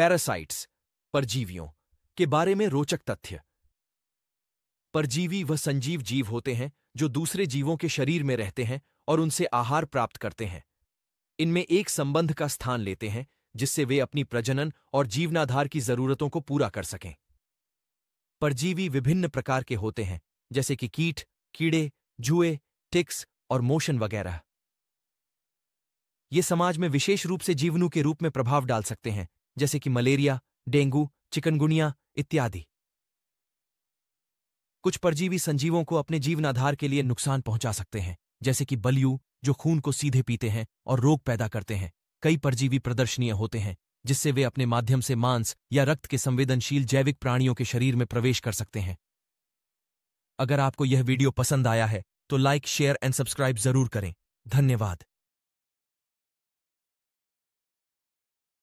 parasites परजीवियों के बारे में रोचक तथ्य परजीवी वह संजीव जीव होते हैं जो दूसरे जीवों के शरीर में रहते हैं और उनसे आहार प्राप्त करते हैं इनमें एक संबंध का स्थान लेते हैं जिससे वे अपनी प्रजनन और जीवनाधार की जरूरतों को पूरा कर सकें परजीवी विभिन्न प्रकार के होते हैं जैसे कि कीट कीड़े जुए टिक्स और मोशन वगैरह ये समाज में विशेष रूप से जीवनु के रूप में प्रभाव डाल सकते हैं जैसे कि मलेरिया डेंगू चिकनगुनिया इत्यादि कुछ परजीवी संजीवों को अपने जीवनाधार के लिए नुकसान पहुंचा सकते हैं जैसे कि बलियू जो खून को सीधे पीते हैं और रोग पैदा करते हैं कई परजीवी प्रदर्शनीय होते हैं जिससे वे अपने माध्यम से मांस या रक्त के संवेदनशील जैविक प्राणियों के शरीर में प्रवेश कर सकते हैं अगर आपको यह वीडियो पसंद आया है तो लाइक शेयर एंड सब्सक्राइब जरूर करें धन्यवाद